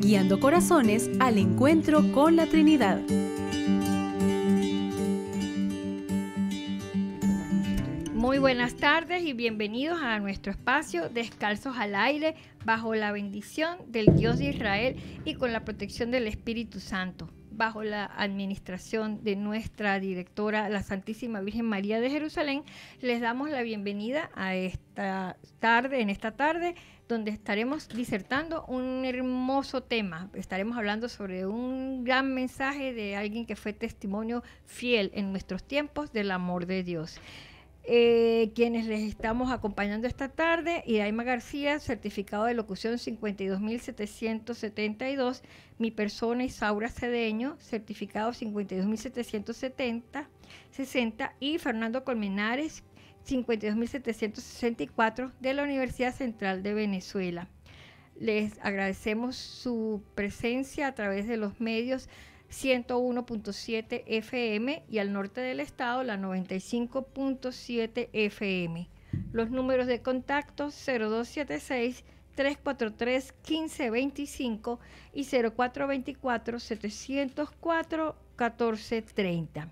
guiando corazones al encuentro con la Trinidad. Muy buenas tardes y bienvenidos a nuestro espacio Descalzos al aire bajo la bendición del Dios de Israel y con la protección del Espíritu Santo bajo la administración de nuestra directora, la Santísima Virgen María de Jerusalén, les damos la bienvenida a esta tarde, en esta tarde, donde estaremos disertando un hermoso tema. Estaremos hablando sobre un gran mensaje de alguien que fue testimonio fiel en nuestros tiempos del amor de Dios. Eh, quienes les estamos acompañando esta tarde, Iraima García, certificado de locución 52.772, mi persona Isaura Cedeño, certificado 52.770, 60, y Fernando Colmenares, 52.764 de la Universidad Central de Venezuela. Les agradecemos su presencia a través de los medios 101.7 FM y al norte del estado la 95.7 FM. Los números de contacto 0276 343 1525 y 0424 704 1430.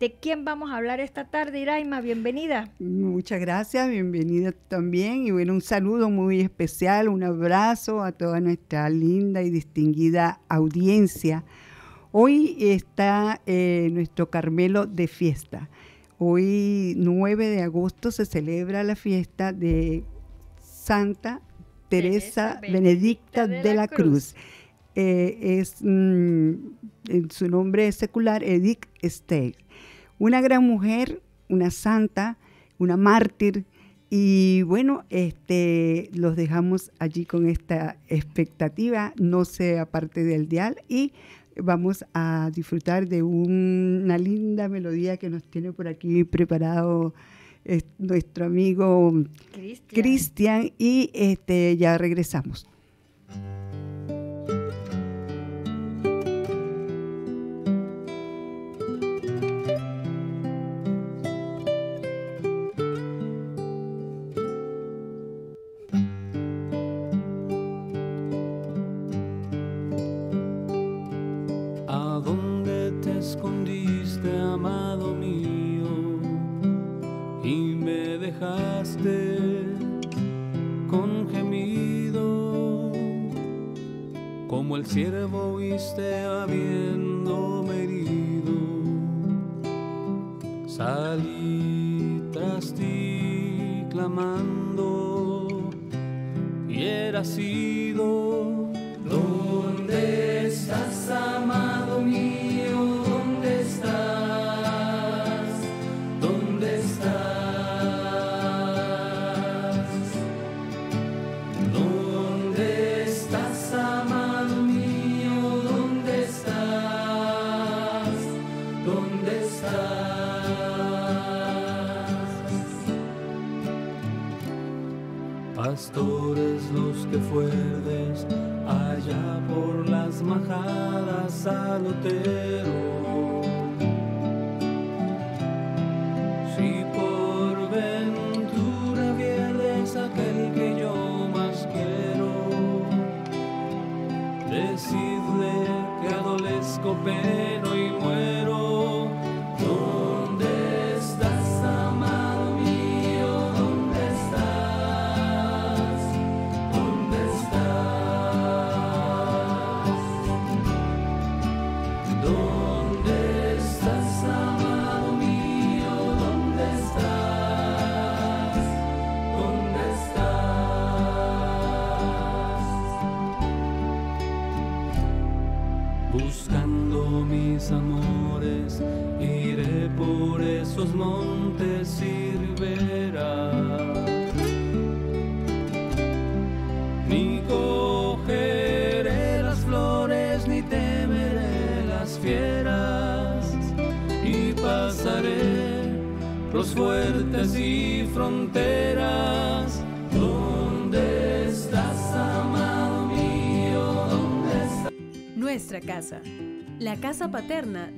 ¿De quién vamos a hablar esta tarde, Iraima? Bienvenida. Muchas gracias, bienvenida también. Y bueno, un saludo muy especial, un abrazo a toda nuestra linda y distinguida audiencia. Hoy está eh, nuestro Carmelo de fiesta. Hoy, 9 de agosto, se celebra la fiesta de Santa Teresa, Benedicta, de, la, Cruz. Eh, es, mm, en su nombre secular, Edith Estelle. Una gran mujer, una santa, una mártir. Y bueno, este, los dejamos allí con esta expectativa, no sé, aparte del dial y vamos a disfrutar de una linda melodía que nos tiene por aquí preparado nuestro amigo Cristian y este, ya regresamos. them.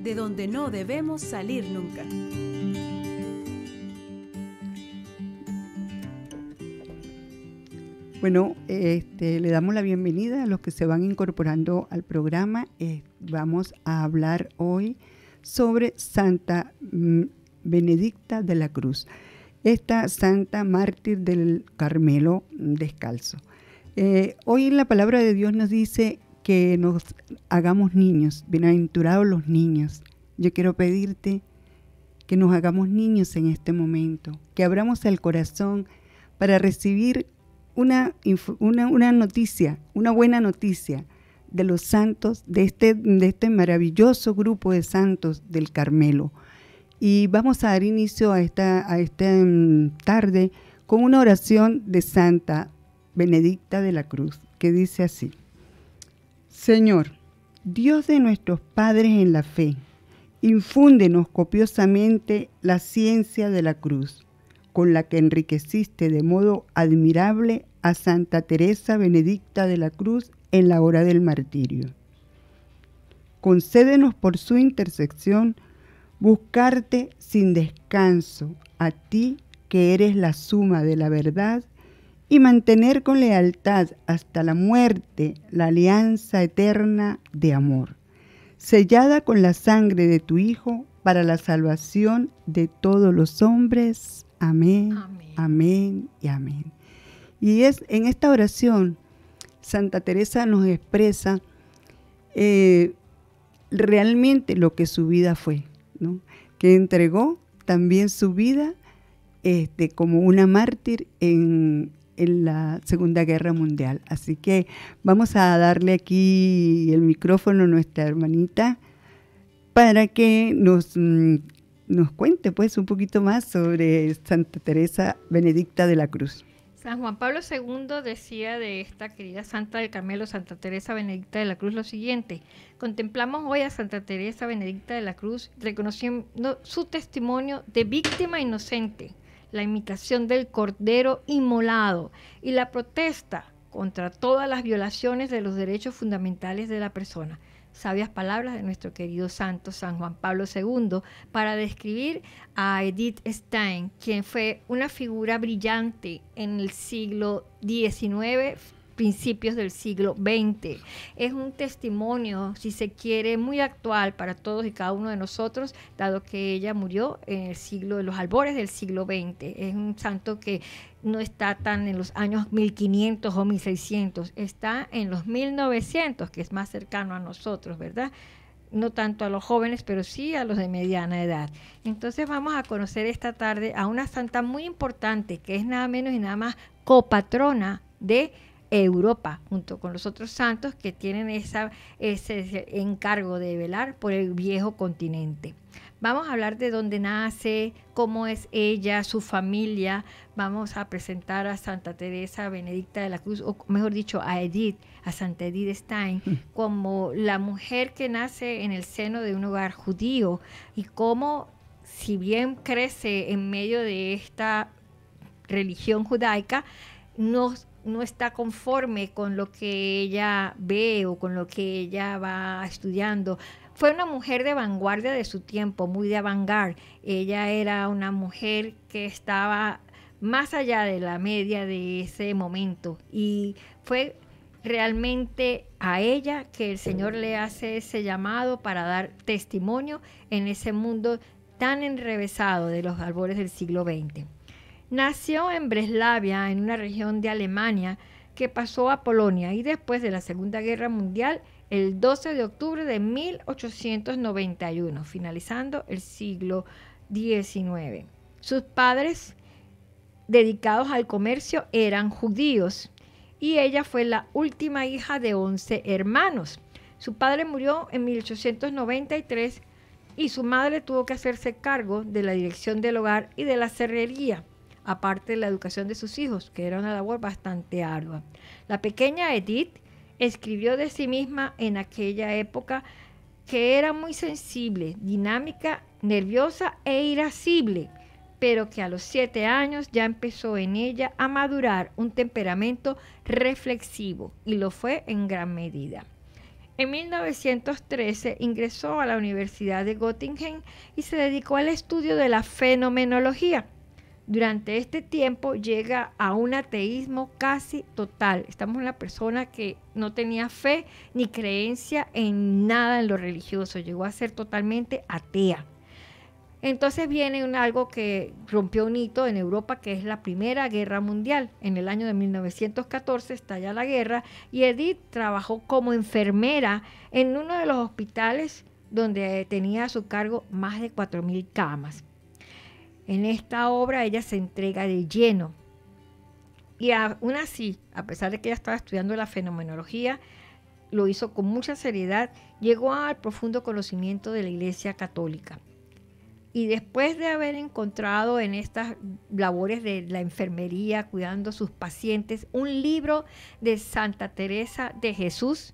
de donde no debemos salir nunca. Bueno, este, le damos la bienvenida a los que se van incorporando al programa. Eh, vamos a hablar hoy sobre Santa mm, Benedicta de la Cruz, esta santa mártir del Carmelo descalzo. Eh, hoy la palabra de Dios nos dice que nos hagamos niños, bienaventurados los niños. Yo quiero pedirte que nos hagamos niños en este momento, que abramos el corazón para recibir una, una, noticia, una buena noticia de los santos, de este, de este maravilloso grupo de santos del Carmelo. Y vamos a dar inicio a esta, a esta mm, tarde con una oración de Santa Benedicta de la Cruz, que dice así. Señor, Dios de nuestros padres en la fe, infúndenos copiosamente la ciencia de la cruz, con la que enriqueciste de modo admirable a Santa Teresa Benedicta de la Cruz en la hora del martirio. Concédenos por su intersección buscarte sin descanso, a ti que eres la suma de la verdad y mantener con lealtad hasta la muerte la alianza eterna de amor, sellada con la sangre de tu Hijo para la salvación de todos los hombres. Amén, amén, y amén. Y es en esta oración, Santa Teresa nos expresa eh, realmente lo que su vida fue, que entregó también su vida este, como una mártir en, en la Segunda Guerra Mundial. Así que vamos a darle aquí el micrófono a nuestra hermanita para que nos, mm, nos cuente pues un poquito más sobre Santa Teresa Benedicta de la Cruz. San Juan Pablo II decía de esta querida Santa del Carmelo, Santa Teresa Benedicta de la Cruz, lo siguiente. Contemplamos hoy a Santa Teresa Benedicta de la Cruz reconociendo su testimonio de víctima inocente la imitación del cordero inmolado y la protesta contra todas las violaciones de los derechos fundamentales de la persona. Sabias palabras de nuestro querido santo San Juan Pablo II para describir a Edith Stein, quien fue una figura brillante en el siglo XIX, principios del siglo XX. Es un testimonio, si se quiere, muy actual para todos y cada uno de nosotros, dado que ella murió en el siglo, en los albores del siglo XX. Es un santo que no está tan en los años 1500 o 1600, está en los 1900, que es más cercano a nosotros, ¿verdad? No tanto a los jóvenes, pero sí a los de mediana edad. Entonces vamos a conocer esta tarde a una santa muy importante, que es nada menos y nada más copatrona de Europa, junto con los otros santos que tienen ese encargo de velar por el viejo continente. Vamos a hablar de dónde nace, cómo es ella, su familia. Vamos a presentar a Santa Teresa Benedicta de la Cruz, o mejor dicho, a Edith, a Santa Edith Stein, mm. como la mujer que nace en el seno de un hogar judío y cómo, si bien crece en medio de esta religión judaica, nos no está conforme con lo que ella ve o con lo que ella va estudiando. Fue una mujer de vanguardia de su tiempo, muy de vanguardia Ella era una mujer que estaba más allá de la media de ese momento y fue realmente a ella que el Señor le hace ese llamado para dar testimonio en ese mundo tan enrevesado de los albores del siglo XX. Nació en Breslavia, en una región de Alemania, que pasó a Polonia y después de la Segunda Guerra Mundial, el 12 de octubre de 1891, finalizando el siglo XIX. Sus padres, dedicados al comercio, eran judíos y ella fue la última hija de 11 hermanos. Su padre murió en 1893 y su madre tuvo que hacerse cargo de la dirección del hogar y de la cerrería aparte de la educación de sus hijos, que era una labor bastante ardua. La pequeña Edith escribió de sí misma en aquella época que era muy sensible, dinámica, nerviosa e irascible, pero que a los siete años ya empezó en ella a madurar un temperamento reflexivo y lo fue en gran medida. En 1913 ingresó a la Universidad de Göttingen y se dedicó al estudio de la fenomenología, durante este tiempo llega a un ateísmo casi total. Estamos en una persona que no tenía fe ni creencia en nada en lo religioso. Llegó a ser totalmente atea. Entonces viene un, algo que rompió un hito en Europa, que es la Primera Guerra Mundial. En el año de 1914 estalla la guerra y Edith trabajó como enfermera en uno de los hospitales donde tenía a su cargo más de 4.000 camas. En esta obra ella se entrega de lleno. Y aún así, a pesar de que ella estaba estudiando la fenomenología, lo hizo con mucha seriedad, llegó al profundo conocimiento de la Iglesia Católica. Y después de haber encontrado en estas labores de la enfermería, cuidando a sus pacientes, un libro de Santa Teresa de Jesús,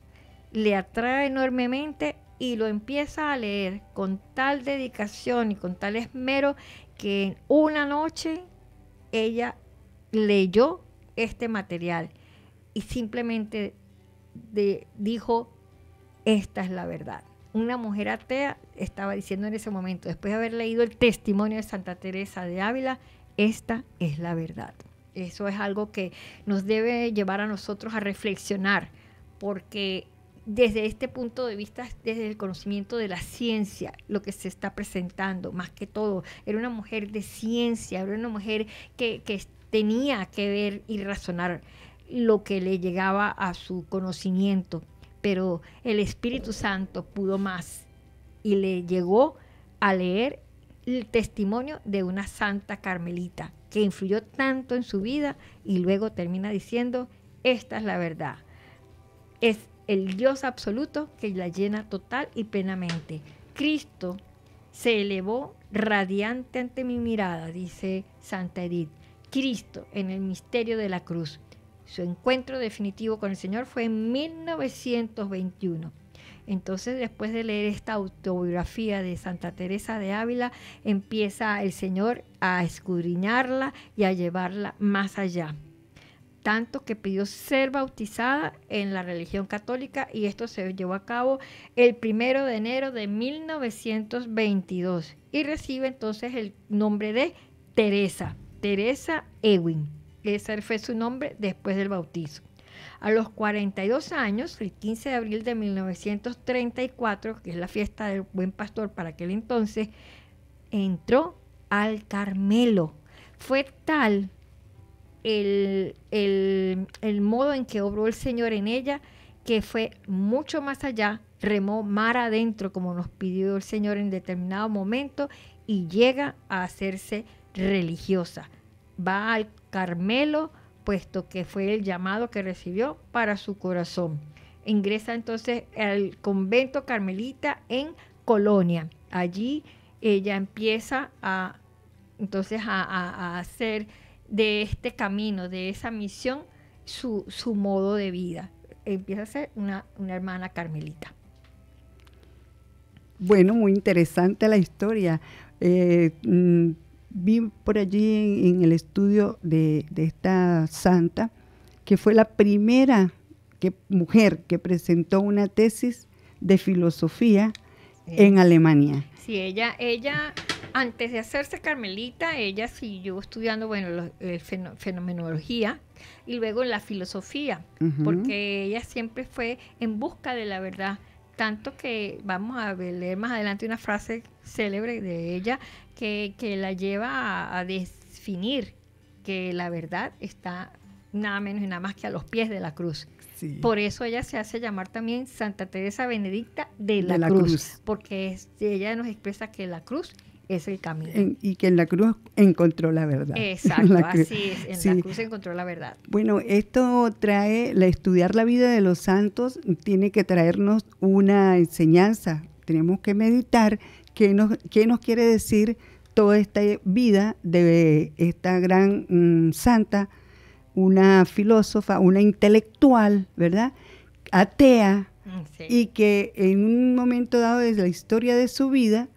le atrae enormemente y lo empieza a leer con tal dedicación y con tal esmero que una noche ella leyó este material y simplemente dijo, esta es la verdad. Una mujer atea estaba diciendo en ese momento, después de haber leído el testimonio de Santa Teresa de Ávila, esta es la verdad. Eso es algo que nos debe llevar a nosotros a reflexionar, porque desde este punto de vista, desde el conocimiento de la ciencia, lo que se está presentando, más que todo. Era una mujer de ciencia, era una mujer que, que tenía que ver y razonar lo que le llegaba a su conocimiento, pero el Espíritu Santo pudo más y le llegó a leer el testimonio de una santa carmelita que influyó tanto en su vida y luego termina diciendo, esta es la verdad. Es el Dios absoluto que la llena total y plenamente. Cristo se elevó radiante ante mi mirada, dice Santa Edith. Cristo en el misterio de la cruz. Su encuentro definitivo con el Señor fue en 1921. Entonces, después de leer esta autobiografía de Santa Teresa de Ávila, empieza el Señor a escudriñarla y a llevarla más allá tanto que pidió ser bautizada en la religión católica y esto se llevó a cabo el primero de enero de 1922 y recibe entonces el nombre de Teresa, Teresa Ewing. Ese fue su nombre después del bautizo. A los 42 años, el 15 de abril de 1934, que es la fiesta del buen pastor para aquel entonces, entró al Carmelo. Fue tal el, modo en que obró el Señor en ella, que fue mucho más allá, remó mar adentro, como nos pidió el Señor en determinado momento, y llega a hacerse religiosa. Va al Carmelo, puesto que fue el llamado que recibió para su corazón. Ingresa entonces al convento carmelita en Colonia. Allí ella empieza a entonces a hacer de este camino, de esa misión, su, su modo de vida. Empieza a ser una, hermana carmelita. Bueno, muy interesante la historia. Eh, mm, vi por allí en, el estudio de, esta santa que fue la primera que, mujer que presentó una tesis de filosofía en Alemania. Sí, ella, ella, antes de hacerse carmelita, ella siguió estudiando, bueno, fenomenología y luego la filosofía, porque ella siempre fue en busca de la verdad. Tanto que vamos a leer más adelante una frase célebre de ella que, la lleva a definir que la verdad está nada menos y nada más que a los pies de la cruz. Por eso ella se hace llamar también Santa Teresa Benedicta de la, cruz, porque ella nos expresa que la cruz es el camino. y que en la cruz encontró la verdad. Exacto, así es, en la cruz encontró la verdad. Bueno, esto trae, la estudiar la vida de los santos tiene que traernos una enseñanza. Tenemos que meditar qué nos, qué nos quiere decir toda esta vida de esta gran mm, santa una filósofa, una intelectual, ¿verdad? Atea, mm, y que en un momento dado desde la historia de su vida,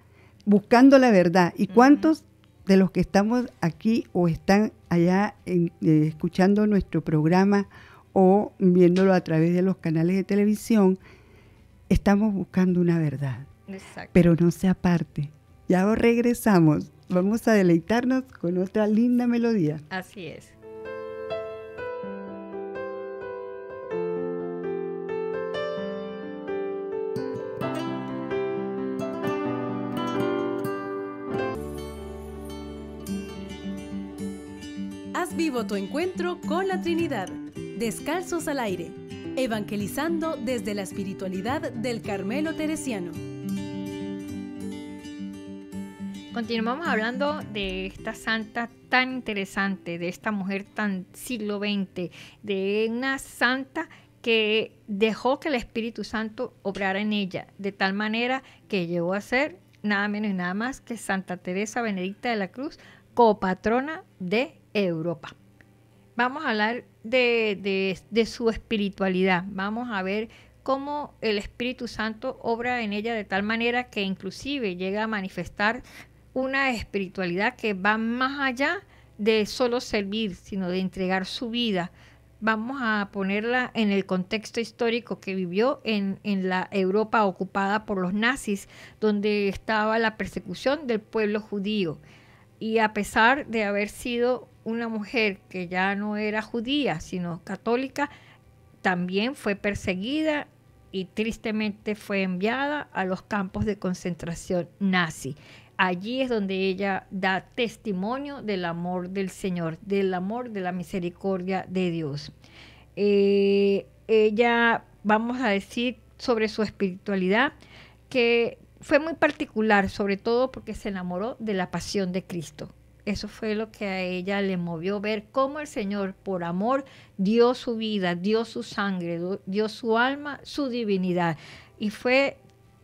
buscando la verdad. ¿Y cuántos de los que estamos aquí o están allá eh, escuchando nuestro programa o viéndolo a través de los canales de televisión, estamos buscando una verdad? Exacto. Pero no se aparte. Ya regresamos. Vamos a deleitarnos con otra linda melodía. Así es. tu encuentro con la Trinidad, descalzos al aire, evangelizando desde la espiritualidad del Carmelo Teresiano. Continuamos hablando de esta santa tan interesante, de esta mujer tan siglo XX, de una santa que dejó que el Espíritu Santo obrara en ella, de tal manera que llegó a ser nada menos y nada más que Santa Teresa Benedicta de la Cruz, copatrona de Europa vamos a hablar de, su espiritualidad. Vamos a ver cómo el Espíritu Santo obra en ella de tal manera que inclusive llega a manifestar una espiritualidad que va más allá de solo servir, sino de entregar su vida. Vamos a ponerla en el contexto histórico que vivió en, en la Europa ocupada por los nazis, donde estaba la persecución del pueblo judío. Y a pesar de haber sido una mujer que ya no era judía, sino católica, también fue perseguida y tristemente fue enviada a los campos de concentración nazi. Allí es donde ella da testimonio del amor del Señor, del amor de la misericordia de Dios. Eh, ella, vamos a decir sobre su espiritualidad, que fue muy particular, sobre todo porque se enamoró de la pasión de Cristo. Eso fue lo que a ella le movió ver cómo el Señor, por amor, dio su vida, dio su sangre, dio su alma, su divinidad. Y fue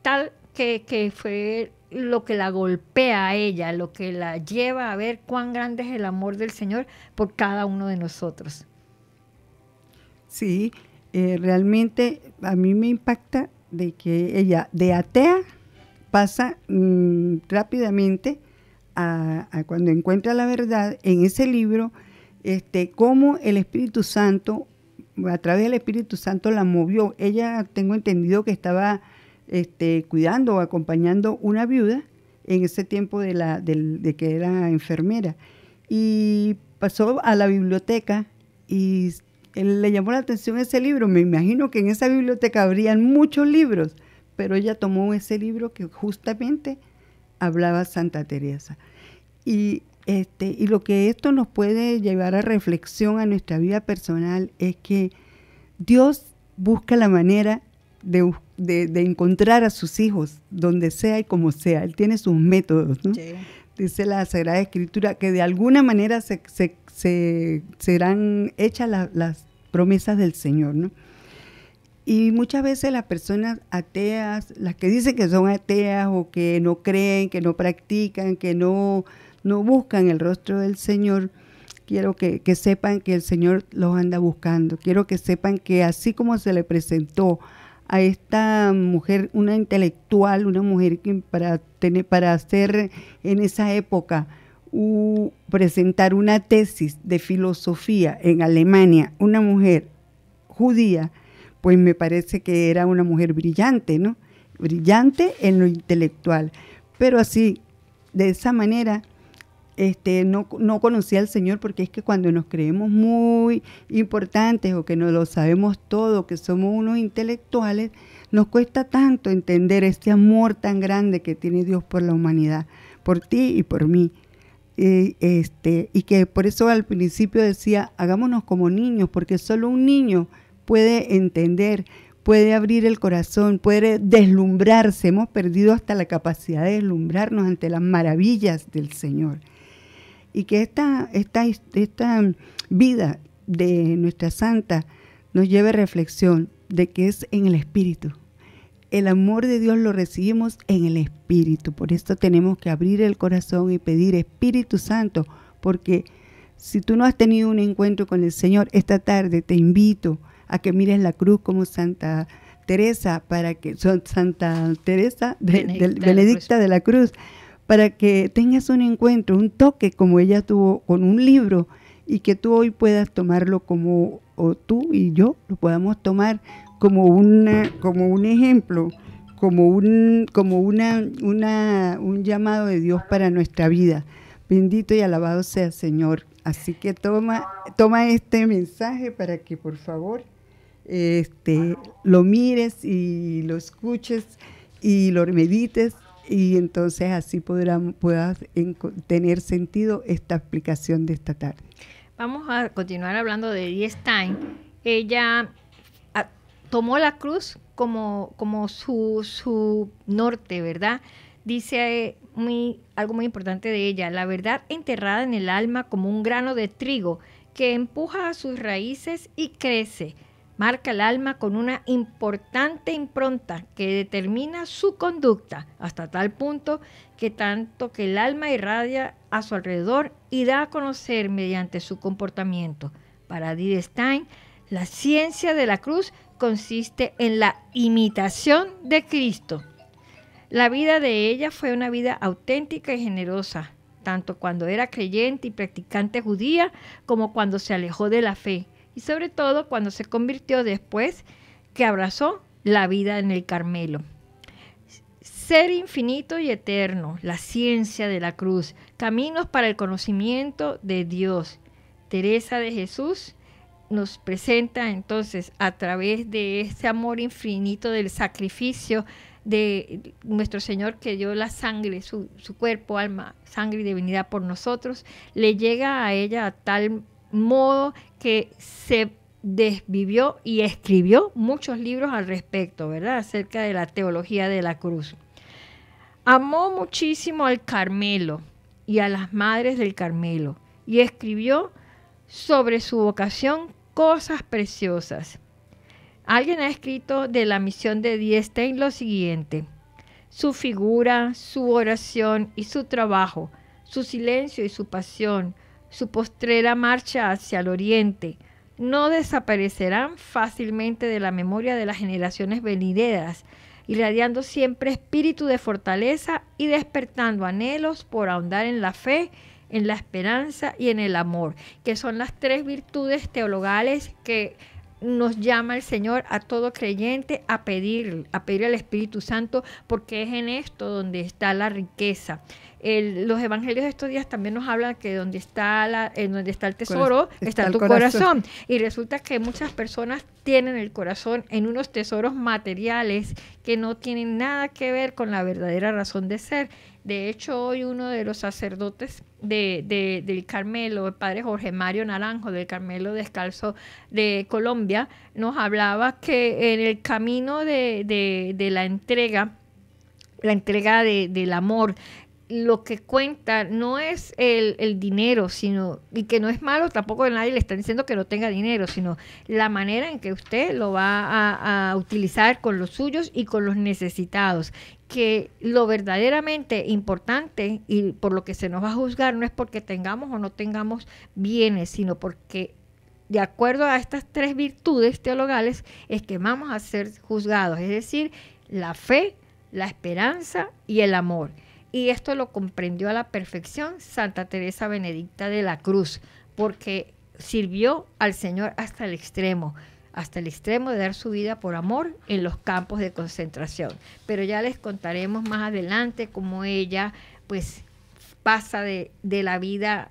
tal que, fue lo que la golpea a ella, lo que la lleva a ver cuán grande es el amor del Señor por cada uno de nosotros. Sí, eh, realmente a mí me impacta de que ella de atea pasa mm, rápidamente a, cuando encuentra la verdad en ese libro, este, cómo el Espíritu Santo, a través del Espíritu Santo la movió. Ella tengo entendido que estaba este, cuidando o acompañando una viuda en ese tiempo de, la, que era enfermera. Y pasó a la biblioteca y le llamó la atención ese libro. Me imagino que en esa biblioteca habrían muchos libros, pero ella tomó ese libro que justamente hablaba Santa Teresa. Y, este, y lo que esto nos puede llevar a reflexión a nuestra vida personal es que Dios busca la manera de, encontrar a sus hijos, donde sea y como sea. Él tiene sus métodos. ¿no? Dice la Sagrada Escritura que de alguna manera se, se, se serán hechas las promesas del Señor. ¿no? Y muchas veces las personas ateas, las que dicen que son ateas o que no creen, que no practican, que no no buscan el rostro del Señor, quiero que, sepan que el Señor los anda buscando. Quiero que sepan que así como se le presentó a esta mujer, una intelectual, una mujer que para, tener, para hacer en esa época, presentar una tesis de filosofía en Alemania, una mujer judía, pues me parece que era una mujer brillante, ¿no? Brillante en lo intelectual. Pero así, de esa manera, este, no, conocía al Señor porque es que cuando nos creemos muy importantes o que no lo sabemos todo, que somos unos intelectuales, nos cuesta tanto entender este amor tan grande que tiene Dios por la humanidad, por ti y por mí. Este, y que por eso al principio decía, hagámonos como niños, porque solo un niño puede entender, puede abrir el corazón, puede deslumbrarse. Hemos perdido hasta la capacidad de deslumbrarnos ante las maravillas del Señor y que esta, esta, esta vida de nuestra santa nos lleve a reflexión de que es en el Espíritu. El amor de Dios lo recibimos en el Espíritu. Por esto tenemos que abrir el corazón y pedir Espíritu Santo, porque si tú no has tenido un encuentro con el Señor esta tarde, te invito a que mires la cruz como Santa Teresa, para que Santa Teresa Benedicta, de la cruz para que tengas un encuentro, un toque como ella tuvo con un libro y que tú hoy puedas tomarlo como, tú y yo lo podamos tomar como, una, como un ejemplo, como, un, como una, una, un llamado de Dios para nuestra vida. Bendito y alabado sea Señor. Así que toma, toma este mensaje para que por favor este, lo mires y lo escuches y lo medites y entonces así podrán, tener sentido esta explicación de esta tarde. Vamos a continuar hablando de D. Ella ah, tomó la cruz como, como su, norte, ¿verdad? Dice eh, muy, algo muy importante de ella, la verdad enterrada en el alma como un grano de trigo que empuja a sus raíces y crece marca el alma con una importante impronta que determina su conducta hasta tal punto que tanto que el alma irradia a su alrededor y da a conocer mediante su comportamiento. Para Stein, la ciencia de la cruz consiste en la imitación de Cristo. La vida de ella fue una vida auténtica y generosa, tanto cuando era creyente y practicante judía como cuando se alejó de la fe y sobre todo cuando se convirtió después que abrazó la vida en el Carmelo. Ser infinito y eterno, la ciencia de la cruz, caminos para el conocimiento de Dios. Teresa de Jesús nos presenta entonces a través de este amor infinito del sacrificio de nuestro Señor que dio la sangre, su, su cuerpo, alma, sangre y divinidad por nosotros, le llega a ella a tal modo que se desvivió y escribió muchos libros al respecto, ¿verdad? Acerca de la teología de la cruz. Amó muchísimo al Carmelo y a las madres del Carmelo y escribió sobre su vocación cosas preciosas. Alguien ha escrito de la misión de Diestein lo siguiente. Su figura, su oración y su trabajo, su silencio y su pasión, su postrera marcha hacia el oriente no desaparecerán fácilmente de la memoria de las generaciones venideras, irradiando siempre espíritu de fortaleza y despertando anhelos por ahondar en la fe, en la esperanza y en el amor, que son las tres virtudes teologales que nos llama el Señor a todo creyente a pedir, a pedir al Espíritu Santo, porque es en esto donde está la riqueza los evangelios de estos días también nos hablan que donde está, la, en eh, donde está el tesoro está, tu corazón. Y resulta que muchas personas tienen el corazón en unos tesoros materiales que no tienen nada que ver con la verdadera razón de ser. De hecho, hoy uno de los sacerdotes del Carmelo, el padre Jorge Mario Naranjo del Carmelo Descalzo de Colombia, nos hablaba que en el camino de, de la entrega, la entrega del amor, lo que cuenta no es el, dinero, sino, y que no es malo, tampoco nadie le está diciendo que no tenga dinero, sino la manera en que usted lo va a, a utilizar con los suyos y con los necesitados. Que lo verdaderamente importante y por lo que se nos va a juzgar no es porque tengamos o no tengamos bienes, sino porque de acuerdo a estas tres virtudes teologales es que vamos a ser juzgados, es decir, la fe, la esperanza y el amor. Y esto lo comprendió a la perfección Santa Teresa Benedicta de la Cruz, porque sirvió al Señor hasta el extremo, hasta el extremo de dar su vida por amor en los campos de concentración. Pero ya les contaremos más adelante cómo ella pues pasa de, de la vida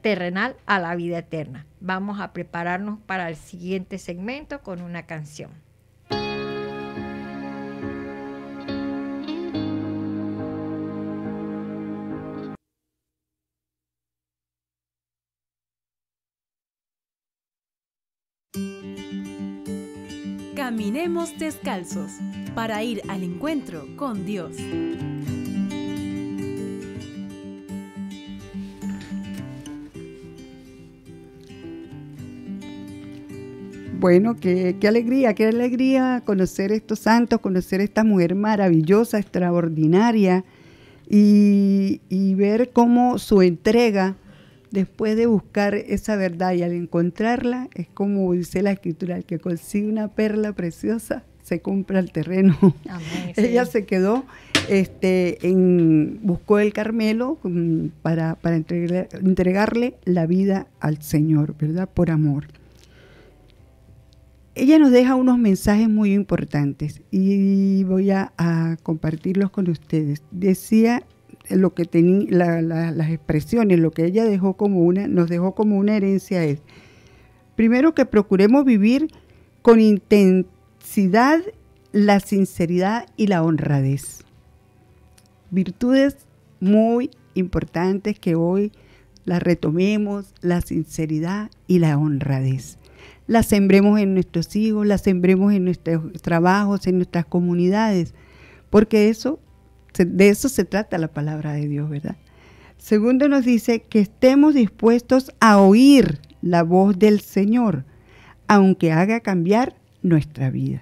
terrenal a la vida eterna. Vamos a prepararnos para el siguiente segmento con una canción. Caminemos descalzos para ir al encuentro con Dios. Bueno, qué, alegría, qué alegría conocer estos santos, conocer esta mujer maravillosa, extraordinaria y ver cómo su entrega después de buscar esa verdad y al encontrarla, es como dice la escritura, el que consigue una perla preciosa se compra el terreno. Ella se quedó, este, buscó el Carmelo mm, para, entregarle, la vida al Señor, ¿verdad? Por amor. Ella nos deja unos mensajes muy importantes y voy a compartirlos con ustedes. Decía lo que tenía, las expresiones, lo que ella dejó como una, nos dejó como una herencia es, primero que procuremos vivir con intensidad la sinceridad y la honradez. Virtudes muy importantes que hoy las retomemos, la sinceridad y la honradez. La sembremos en nuestros hijos, las sembremos en nuestros trabajos, en nuestras comunidades, porque eso de eso se trata la palabra de Dios, ¿verdad? Segundo nos dice que estemos dispuestos a oír la voz del Señor, aunque haga cambiar nuestra vida.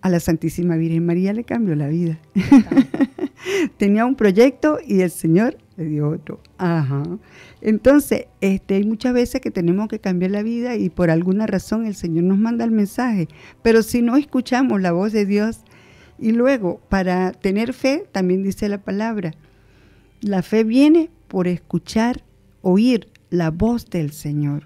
A la Santísima Virgen María le cambió la vida. Tenía un proyecto y el Señor le dio otro. Entonces, este, hay muchas veces que tenemos que cambiar la vida y por alguna razón el Señor nos manda el mensaje. Pero si no escuchamos la voz de Dios, y luego, para tener fe, también dice la palabra, la fe viene por escuchar, oír la voz del Señor.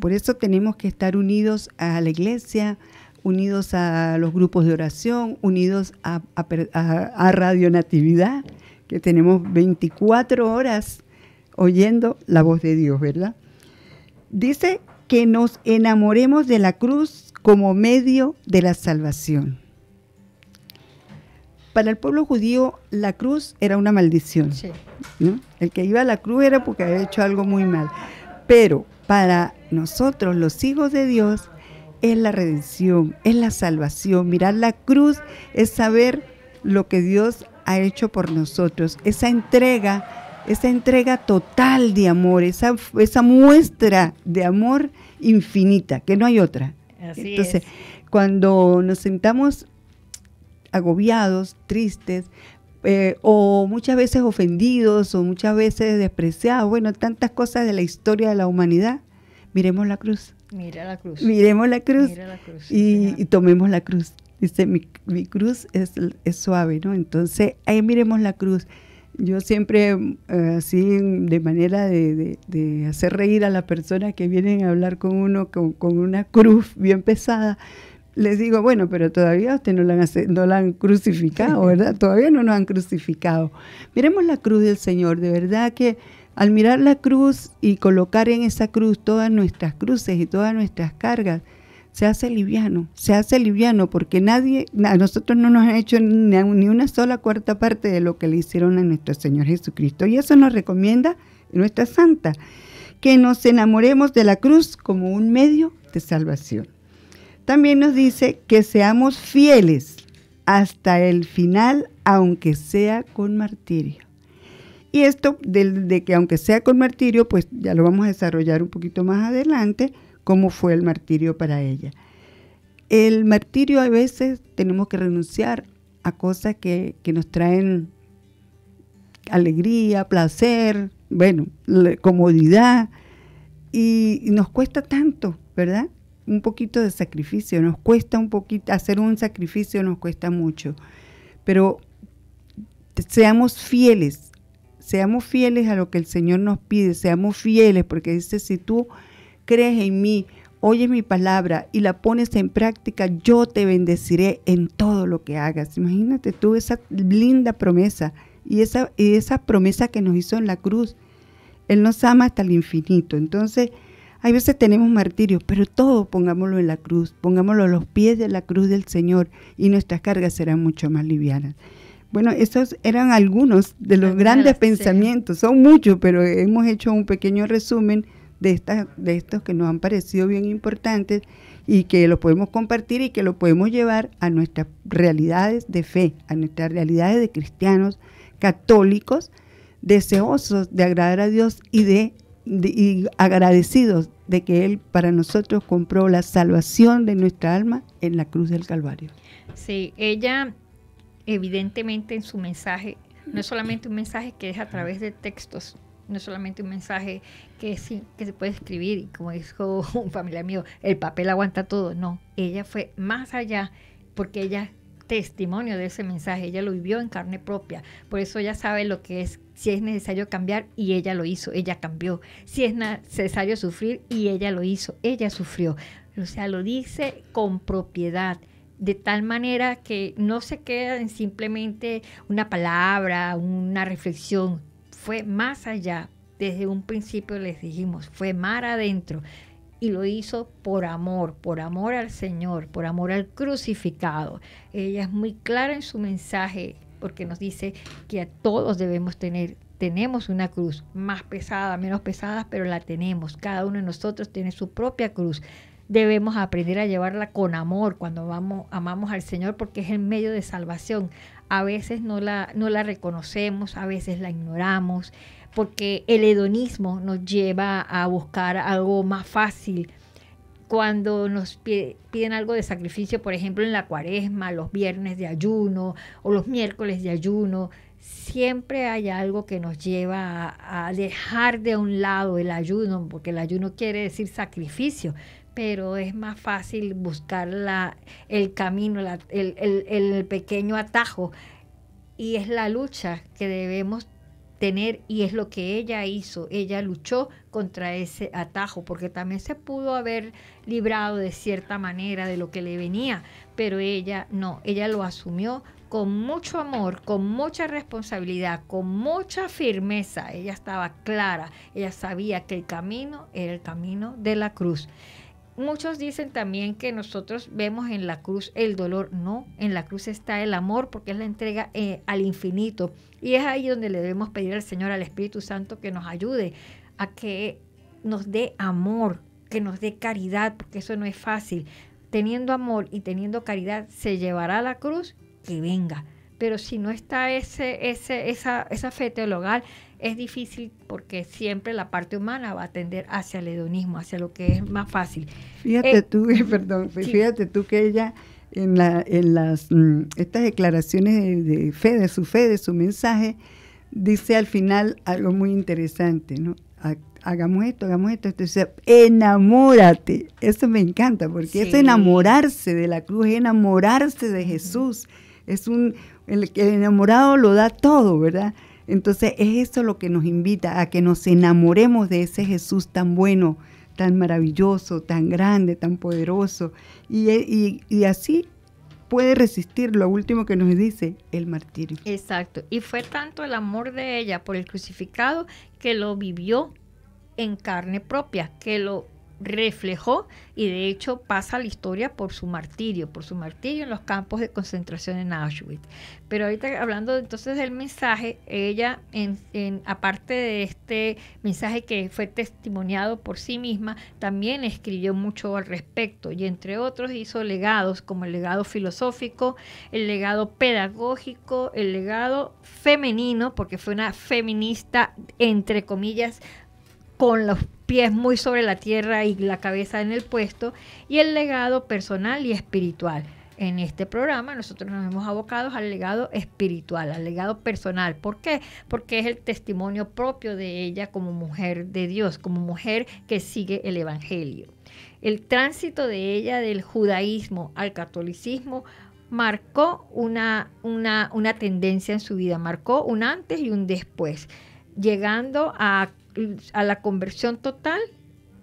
Por eso tenemos que estar unidos a la iglesia, unidos a los grupos de oración, unidos a, a Radio Natividad, que tenemos 24 horas oyendo la voz de Dios, ¿verdad? Dice que nos enamoremos de la cruz como medio de la salvación para el pueblo judío la cruz era una maldición. El que iba a la cruz era porque había hecho algo muy mal. Pero para nosotros, los hijos de Dios, es la redención, es la salvación. Mirar la cruz es saber lo que Dios ha hecho por nosotros. Esa entrega, esa entrega total de amor, esa, muestra de amor infinita, que no hay otra. Así Entonces, cuando nos sentamos agobiados, tristes, eh, o muchas veces ofendidos, o muchas veces despreciados, bueno, tantas cosas de la historia de la humanidad, miremos la cruz. Mira la cruz. Miremos la cruz. y, tomemos la cruz. Dice, mi, cruz es, suave, ¿no? Entonces, ahí miremos la cruz. Yo siempre, eh, así, de manera de, hacer reír a las personas que vienen a hablar con uno con una cruz bien pesada, les digo, bueno, pero todavía usted no la han, han crucificado, ¿verdad? todavía no nos han crucificado. Miremos la cruz del Señor, de verdad que al mirar la cruz y colocar en esa cruz todas nuestras cruces y todas nuestras cargas, se hace liviano, se hace liviano porque nadie, a nosotros no nos han hecho ni una sola cuarta parte de lo que le hicieron a nuestro Señor Jesucristo. Y eso nos recomienda nuestra santa, que nos enamoremos de la cruz como un medio de salvación. También nos dice que seamos fieles hasta el final, aunque sea con martirio. Y esto de, que aunque sea con martirio, pues ya lo vamos a desarrollar un poquito más adelante, cómo fue el martirio para ella. El martirio a veces tenemos que renunciar a cosas que, nos traen alegría, placer, bueno, comodidad, y nos cuesta tanto, ¿verdad? un poquito de sacrificio, nos cuesta un poquito, hacer un sacrificio nos cuesta mucho, pero seamos fieles, seamos fieles a lo que el Señor nos pide, seamos fieles, porque dice, si tú crees en mí, oyes mi palabra y la pones en práctica, yo te bendeciré en todo lo que hagas. Imagínate tú esa linda promesa y esa, esa promesa que nos hizo en la cruz. Él nos ama hasta el infinito. Entonces, a veces tenemos martirios, pero todo pongámoslo en la cruz, pongámoslo a los pies de la cruz del Señor y nuestras cargas serán mucho más livianas. Bueno, esos eran algunos de los grandes pensamientos, son muchos, pero hemos hecho un pequeño resumen de, de estos que nos han parecido bien importantes y que los podemos compartir y que los podemos llevar a nuestras realidades de fe, a nuestras realidades de cristianos católicos, deseosos de agradar a Dios y de y agradecidos de que Él para nosotros compró la salvación de nuestra alma en la cruz del Calvario. Sí, ella evidentemente en su mensaje, no es solamente un mensaje que es a través de textos, no es solamente un mensaje que, sí que se puede escribir, y como dijo un familiar mío, el papel aguanta todo, no, ella fue más allá porque ella testimonio de ese mensaje, ella lo vivió en carne propia, por eso ella sabe lo que es, si es necesario cambiar y ella lo hizo, ella cambió, si es necesario sufrir y ella lo hizo, ella sufrió, o sea, lo dice con propiedad de tal manera que no se queda en simplemente una palabra, una reflexión, fue más allá. Desde un principio les dijimos, fue mar adentro y lo hizo por amor, por amor al Señor, por amor al crucificado. Ella es muy clara en su mensaje porque nos dice que a todos debemos tener tenemos una cruz, más pesada, menos pesada, pero la tenemos. Cada uno de nosotros tiene su propia cruz. Debemos aprender a llevarla con amor cuando vamos, amamos al Señor porque es el medio de salvación. A veces no la, no la reconocemos, a veces la ignoramos porque el hedonismo nos lleva a buscar algo más fácil. Cuando nos piden algo de sacrificio, por ejemplo, en la cuaresma, los viernes de ayuno o los miércoles de ayuno, siempre hay algo que nos lleva a, dejar de un lado el ayuno, porque el ayuno quiere decir sacrificio, pero es más fácil buscar el camino, el, el, pequeño atajo, y es la lucha que debemos tener, y es lo que ella hizo, ella luchó contra ese atajo, porque también se pudo haber librado de cierta manera de lo que le venía, pero ella no, ella lo asumió con mucho amor, con mucha responsabilidad, con mucha firmeza. Ella estaba clara, ella sabía que el camino era el camino de la cruz muchos dicen también que nosotros vemos en la cruz el dolor. No, en la cruz está el amor porque es la entrega eh, al infinito. Y es ahí donde le debemos pedir al Señor, al Espíritu Santo, que nos ayude a que nos dé amor, que nos dé caridad, porque eso no es fácil. Teniendo amor y teniendo caridad, se llevará a la cruz que venga. Pero si no está ese, ese, esa, esa fe teologal, es difícil porque siempre la parte humana va a tender hacia el hedonismo, hacia lo que es más fácil. Fíjate eh, tú, perdón, fíjate tú que ella en, la, en las mm, estas declaraciones de, fe, de su fe, de su mensaje, dice al final algo muy interesante, ¿no? Hagamos esto, hagamos esto, esto. enamórate. Eso me encanta, porque es enamorarse de la cruz, enamorarse de Jesús. Es un, el enamorado lo da todo, ¿verdad? Entonces es eso lo que nos invita a que nos enamoremos de ese Jesús tan bueno, tan maravilloso, tan grande, tan poderoso. Eh, y, así puede resistir lo último que nos dice el martirio. Exacto. Y fue tanto el amor de ella por el crucificado que lo vivió en carne propia, que lo reflejó y de hecho pasa la historia por su martirio, por su martirio en los campos de concentración en Auschwitz. Pero ahorita hablando entonces del mensaje, ella, en, aparte de este mensaje que fue testimoniado por sí misma, también escribió mucho al respecto y entre otros hizo legados como el legado filosófico, el legado pedagógico, el legado femenino, porque fue una feminista entre comillas con los pies muy sobre la tierra y la cabeza en el puesto, y el legado personal y espiritual. En este programa nosotros nos hemos abocado al legado espiritual, al legado personal. ¿Por qué? Porque es el testimonio propio de ella como mujer de Dios, como mujer que sigue el Evangelio. El tránsito de ella del judaísmo al catolicismo marcó una, una, una tendencia en su vida, marcó un antes y un después, llegando a a la conversión total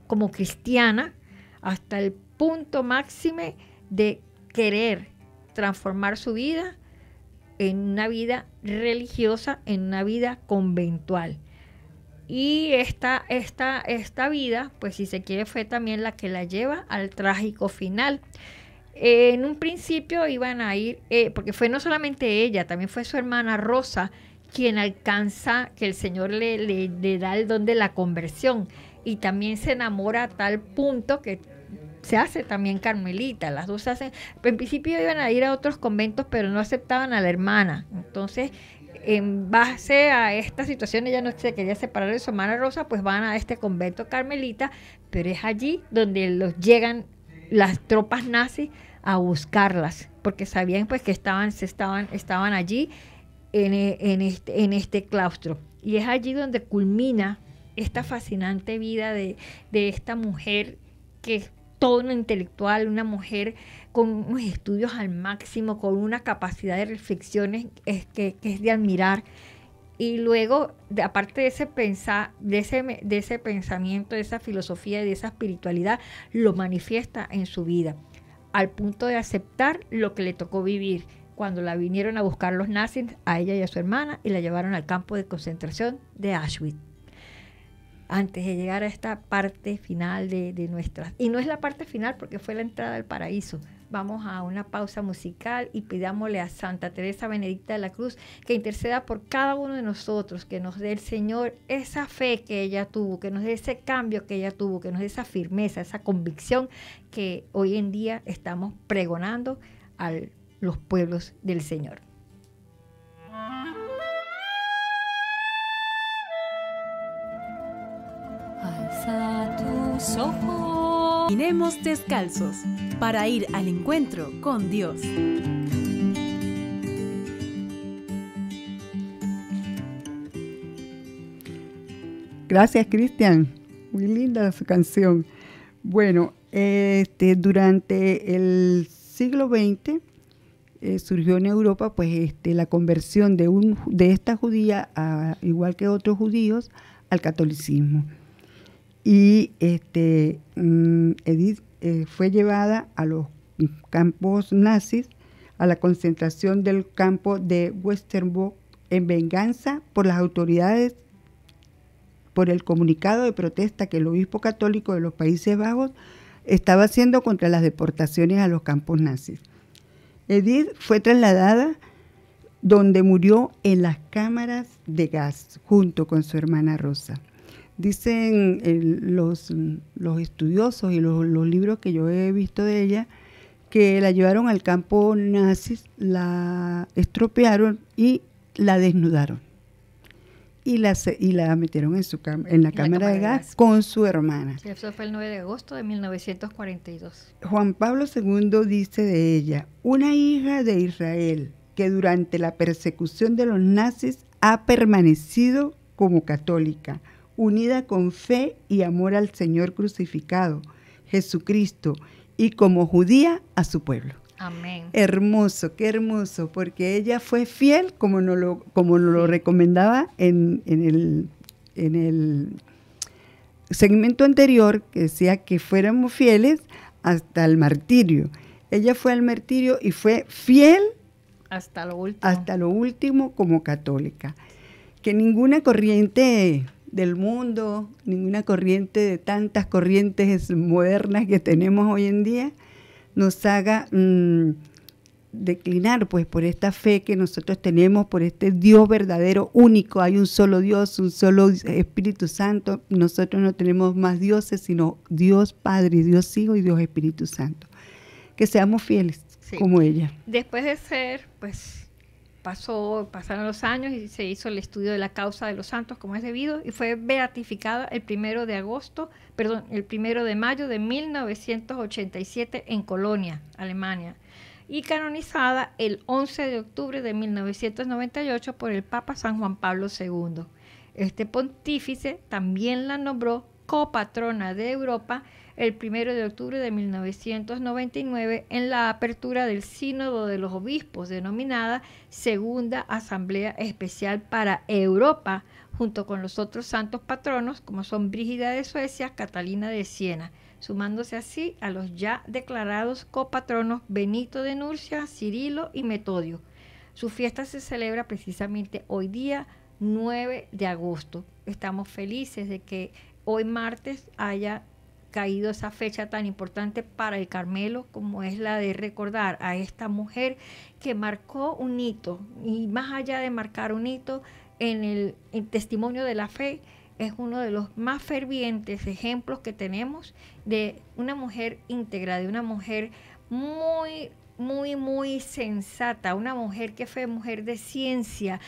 como cristiana hasta el punto máximo de querer transformar su vida en una vida religiosa, en una vida conventual. Y esta, esta, esta vida, pues si se quiere, fue también la que la lleva al trágico final. Eh, en un principio iban a ir, eh, porque fue no solamente ella, también fue su hermana Rosa, quien alcanza, que el Señor le, le, da el don de la conversión y también se enamora a tal punto que se hace también carmelita, las dos hacen, en principio iban a ir a otros conventos, pero no aceptaban a la hermana. Entonces, en base a esta situación, ella no se quería separar de su hermana Rosa, pues van a este convento carmelita, pero es allí donde los llegan las tropas nazis a buscarlas, porque sabían pues que estaban, estaban, estaban allí e, este, en, este, claustro. Y es allí donde culmina esta fascinante vida de, esta mujer que es todo una intelectual, una mujer con unos estudios al máximo, con una capacidad de reflexiones que, es de admirar. Y luego, aparte de ese, de, de ese pensamiento, de esa filosofía y de esa espiritualidad, lo manifiesta en su vida, al punto de aceptar lo que le tocó vivir cuando la vinieron a buscar los nazis, a ella y a su hermana, y la llevaron al campo de concentración de Auschwitz. Antes de llegar a esta parte final de, nuestra, Y no es la parte final porque fue la entrada al paraíso. Vamos a una pausa musical y pidámosle a Santa Teresa Benedicta de la Cruz que interceda por cada uno de nosotros, que nos dé el Señor esa fe que ella tuvo, que nos dé ese cambio que ella tuvo, que nos dé esa firmeza, esa convicción que hoy en día estamos pregonando al los pueblos del Señor. Alza tus ojos. Tenemos descalzos para ir al encuentro con Dios. Gracias, Cristian. Muy linda su canción. Bueno, este, durante el siglo XX eh, surgió en Europa, pues este, la conversión de, un, de esta judía, igual que otros judíos, al catolicismo. Y este, mm, Edith eh, fue llevada a los campos nazis, a la concentración del campo de Westerbork, en venganza por las autoridades por el comunicado de protesta que el obispo católico de los Países Bajos estaba haciendo contra las deportaciones a los campos nazis. Edith fue trasladada donde murió en las cámaras de gas junto con su hermana Rosa. Dicen eh, los, estudiosos y los, libros que yo he visto de ella que la llevaron al campo nazis, la estropearon y la desnudaron y la, metieron en, su en la, cámara, de, gas con su hermana. eso fue el 9 de agosto de 1942. Juan Pablo II dice de ella, una hija de Israel que durante la persecución de los nazis ha permanecido como católica, unida con fe y amor al Señor crucificado, Jesucristo, y como judía a su pueblo. Amén. Hermoso, qué hermoso, porque ella fue fiel como nos lo, recomendaba en, el, segmento anterior, que decía que fuéramos fieles hasta el martirio. Ella fue al martirio y fue fiel hasta lo último, hasta lo último como católica. Que ninguna corriente del mundo, ninguna corriente de tantas corrientes modernas que tenemos hoy en día, nos haga mm, declinar pues por esta fe que nosotros tenemos, por este Dios verdadero, único, hay un solo Dios, un solo Espíritu Santo, nosotros no tenemos más dioses, sino Dios Padre, Dios Hijo y Dios Espíritu Santo. Que seamos fieles como ella. Después de ser pues pasó, pasaron los años y se hizo el estudio de la causa de los santos como es debido y fue beatificada el primero de agosto, perdón, el primero de mayo de 1987 en Colonia, Alemania, y canonizada el 11 de octubre de 1998 por el Papa San Juan Pablo II. Este pontífice también la nombró copatrona de Europa el 1 de octubre de 1999 en la apertura del Sínodo de los Obispos, denominada Segunda Asamblea Especial para Europa, junto con los otros santos patronos, como son Brígida de Suecia, Catalina de Siena sumándose así a los ya declarados copatronos Benito de Nurcia, Cirilo y Metodio. Su fiesta se celebra precisamente hoy día 9 de agosto. Estamos felices de que hoy martes haya caído esa fecha tan importante para el Carmelo como es la de recordar a esta mujer que marcó un hito y más allá de marcar un hito en el, testimonio de la fe es uno de los más fervientes ejemplos que tenemos de una mujer íntegra, de una mujer muy, muy, muy sensata, una mujer que fue mujer de ciencia,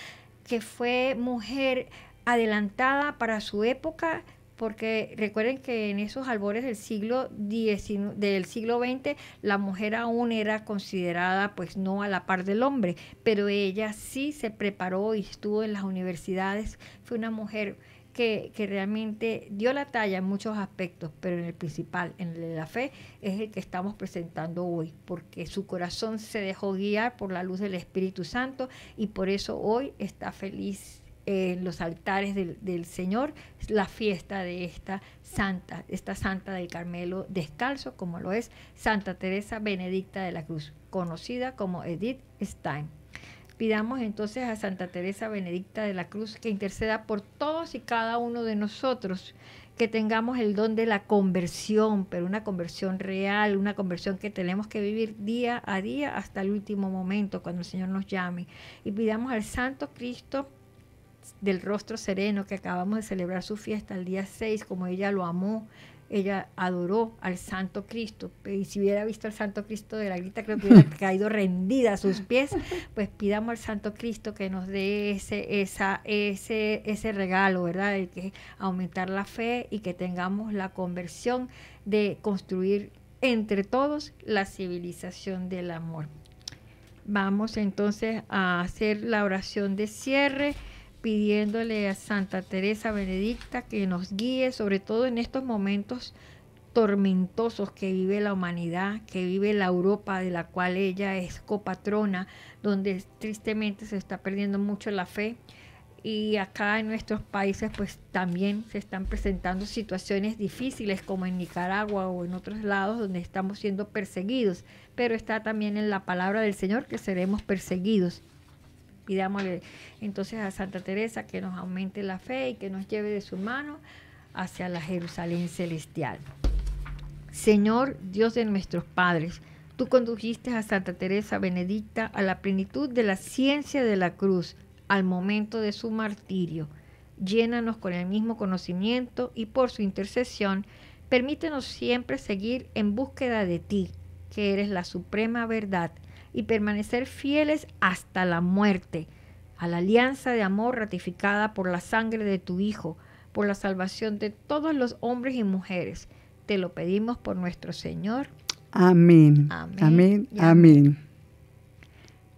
que fue mujer adelantada para su época, porque recuerden que en esos albores del siglo del siglo XX la mujer aún era considerada pues no a la par del hombre, pero ella sí se preparó y estuvo en las universidades, fue una mujer que, que realmente dio la talla en muchos aspectos, pero en el principal, en el de la fe, es el que estamos presentando hoy, porque su corazón se dejó guiar por la luz del Espíritu Santo y por eso hoy está feliz eh, en los altares del, del, Señor la fiesta de esta santa, esta santa del Carmelo descalzo, como lo es Santa Teresa Benedicta de la Cruz, conocida como Edith Stein. Pidamos entonces a Santa Teresa Benedicta de la Cruz que interceda por todos y cada uno de nosotros, que tengamos el don de la conversión, pero una conversión real, una conversión que tenemos que vivir día a día hasta el último momento, cuando el Señor nos llame. Y pidamos al Santo Cristo, del rostro sereno que acabamos de celebrar su fiesta el día 6, como ella lo amó, ella adoró al Santo Cristo. Y si hubiera visto al Santo Cristo de la grita, creo que hubiera caído rendida a sus pies. Pues pidamos al Santo Cristo que nos dé ese, ese, ese regalo, ¿verdad? De que aumentar la fe y que tengamos la conversión de construir entre todos la civilización del amor. Vamos entonces a hacer la oración de cierre pidiéndole a Santa Teresa Benedicta que nos guíe, sobre todo en estos momentos tormentosos que vive la humanidad, que vive la Europa de la cual ella es copatrona, donde tristemente se está perdiendo mucho la fe. Y acá en nuestros países pues también se están presentando situaciones difíciles como en Nicaragua o en otros lados donde estamos siendo perseguidos, pero está también en la palabra del Señor que seremos perseguidos. Pidámosle entonces a Santa Teresa que nos aumente la fe y que nos lleve de su mano hacia la Jerusalén celestial. Señor Dios de nuestros padres, tú condujiste a Santa Teresa Benedicta a la plenitud de la ciencia de la cruz, al momento de su martirio. Llénanos con el mismo conocimiento y por su intercesión, permítenos siempre seguir en búsqueda de ti, que eres la suprema verdad, y permanecer fieles hasta la muerte a la alianza de amor ratificada por la sangre de tu Hijo, por la salvación de todos los hombres y mujeres. Te lo pedimos por nuestro Señor. Amén. Amén. Amén. amén.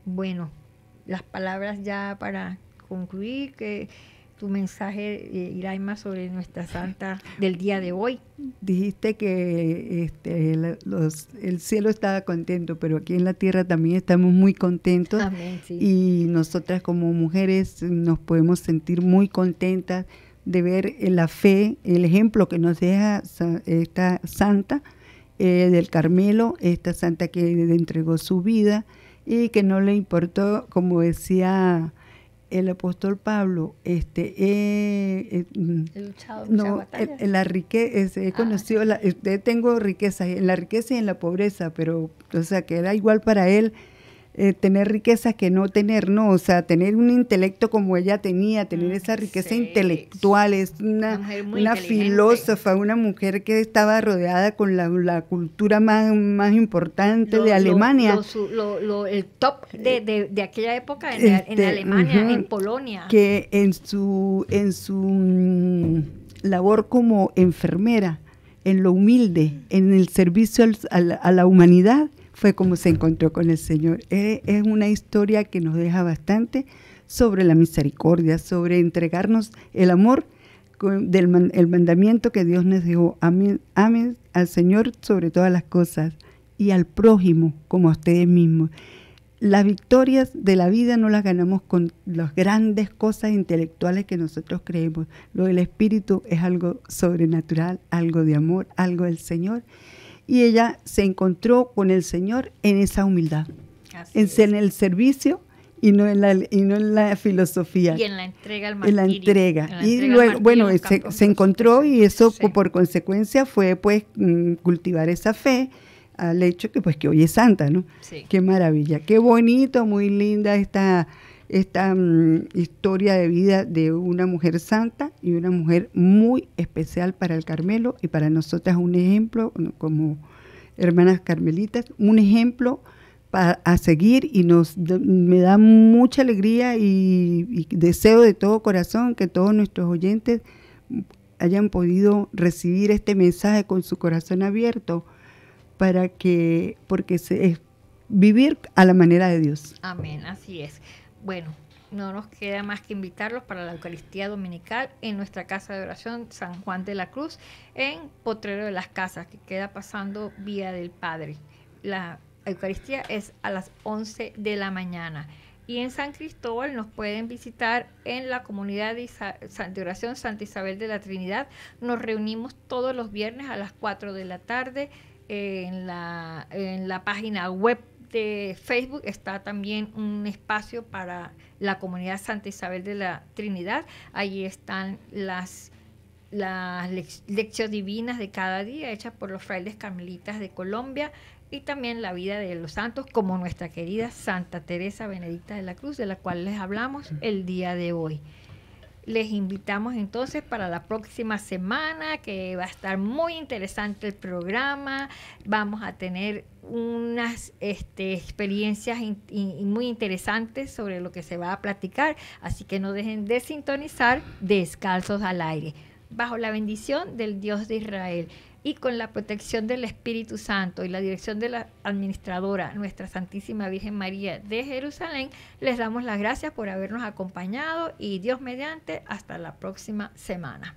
Bueno, las palabras ya para concluir que tu mensaje, eh, Iraima, sobre nuestra santa del día de hoy. Dijiste que este, los, el cielo estaba contento, pero aquí en la tierra también estamos muy contentos. Amén, sí. Y nosotras como mujeres nos podemos sentir muy contentas de ver la fe, el ejemplo que nos deja esta santa eh, del Carmelo, esta santa que entregó su vida y que no le importó, como decía el apóstol Pablo, este, eh, eh, mm, no, la he ah, conocido, eh, tengo riqueza, en la riqueza y en la pobreza, pero, o sea, que era igual para él eh, tener riquezas que no tener, ¿no? O sea, tener un intelecto como ella tenía, tener mm, esa riqueza intelectual, es una, filósofa, una mujer que estaba rodeada con la, cultura más, importante de Alemania. el top de, aquella época en, este, Alemania, en Polonia. Que en su, en su mm, labor como enfermera, en lo humilde, en el servicio a la humanidad, fue como se encontró con el Señor. Eh, es una historia que nos deja bastante sobre la misericordia, sobre entregarnos el amor del mandamiento que Dios nos dejó. Amén al Señor sobre todas las cosas y al prójimo como a ustedes mismos. Las victorias de la vida no las ganamos con las grandes cosas intelectuales que nosotros creemos. Lo del espíritu es algo sobrenatural, algo de amor, algo del Señor y ella se encontró con el Señor en esa humildad, en, el servicio y no en la, y no en la filosofía. Y en la entrega al martirio. En la entrega. y luego, bueno, se, encontró y eso por consecuencia fue pues mm, cultivar esa fe al hecho que pues que hoy es santa, ¿no? Qué maravilla, qué bonito, muy linda esta esta mm, historia de vida de una mujer santa y una mujer muy especial para el Carmelo y para nosotras un ejemplo como hermanas carmelitas, un ejemplo para, seguir y nos me da mucha alegría y, deseo de todo corazón que todos nuestros oyentes hayan podido recibir este mensaje con su corazón abierto para que porque se, es vivir a la manera de Dios. Amén, así es bueno, no nos queda más que invitarlos para la Eucaristía Dominical en nuestra casa de oración San Juan de la Cruz en Potrero de las Casas, que queda pasando Vía del Padre. La Eucaristía es a las 11 de la mañana. Y en San Cristóbal nos pueden visitar en la comunidad de, oración Santa Isabel de la Trinidad. Nos reunimos todos los viernes a las 4 de la tarde en en la página web de Facebook está también un espacio para la comunidad Santa Isabel de la Trinidad. Allí están las las lecciones divinas de cada día hechas por los frailes carmelitas de Colombia y también la vida de los santos como nuestra querida Santa Teresa Benedicta de la Cruz de la cual les hablamos el día de hoy les invitamos entonces para la próxima semana, que va a estar muy interesante el programa. Vamos a tener unas este, experiencias muy interesantes sobre lo que se va a platicar. Así que no dejen de sintonizar descalzos al aire, bajo la bendición del Dios de Israel y con la protección del Espíritu Santo y la dirección de la administradora, nuestra Santísima Virgen María de Jerusalén, les damos las gracias por habernos acompañado y Dios mediante, hasta la próxima semana.